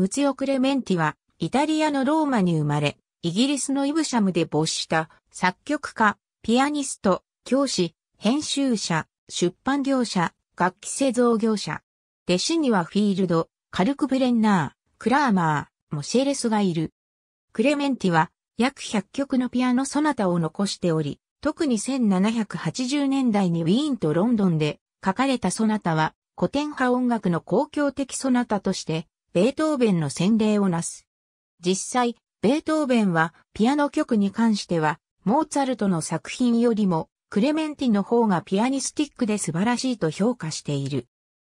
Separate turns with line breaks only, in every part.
ムツヨ・クレメンティは、イタリアのローマに生まれ、イギリスのイブシャムで没した作曲家、ピアニスト、教師、編集者、出版業者、楽器製造業者。弟子にはフィールド、カルクブレンナー、クラーマー、モシェレスがいる。クレメンティは約100曲のピアノソナタを残しており、特に1780年代にウィーンとロンドンで書かれたソナタは古典派音楽の公共的ソナタとしてベートーベンの洗礼をなす。実際、ベートーベンはピアノ曲に関しては、モーツァルトの作品よりも、クレメンティの方がピアニスティックで素晴らしいと評価している。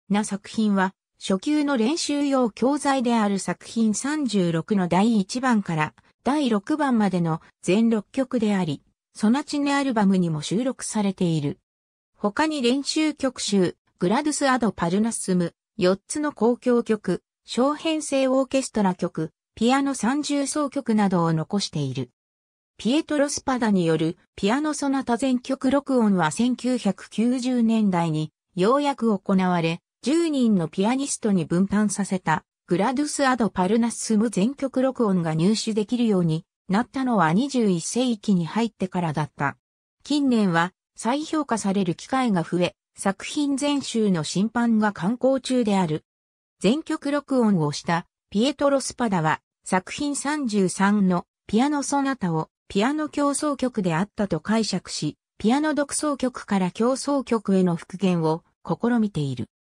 な作品は、初級の練習用教材である作品36の第1番から第6番までの全6曲であり、ソナチネアルバムにも収録されている。他に練習曲集、グラドゥス・アド・パルナスム、4つの公共曲、小編成オーケストラ曲、ピアノ三重奏曲などを残している。ピエトロ・スパダによるピアノソナタ全曲録音は1990年代にようやく行われ、10人のピアニストに分担させたグラドゥス・アド・パルナス・スム全曲録音が入手できるようになったのは21世紀に入ってからだった。近年は再評価される機会が増え、作品全集の審判が観光中である全曲録音をしたピエトロ・スパダは作品33のピアノソナタをピアノ競争曲であったと解釈し、ピアノ独奏曲から競争曲への復元を試みている。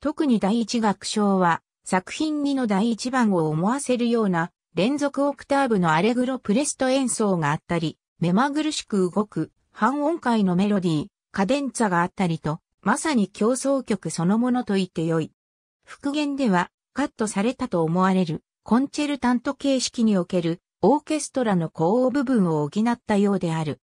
特に第一楽章は作品2の第一番を思わせるような連続オクターブのアレグロプレスト演奏があったり、目まぐるしく動く半音階のメロディー、カデンツァがあったりと、まさに競争曲そのものと言ってよい。復元ではカットされたと思われるコンチェルタント形式におけるオーケストラの高音部分を補ったようである。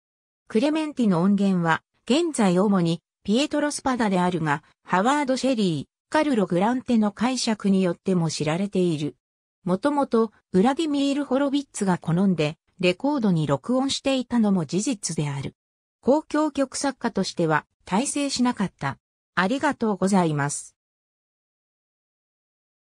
クレメンティの音源は現在主にピエトロ・スパダであるが、ハワード・シェリー、カルロ・グランテの解釈によっても知られている。もともと、ウラディミール・ホロビッツが好んで、レコードに録音していたのも事実である。公共曲作家としては、大成しなかった。ありがとうございます。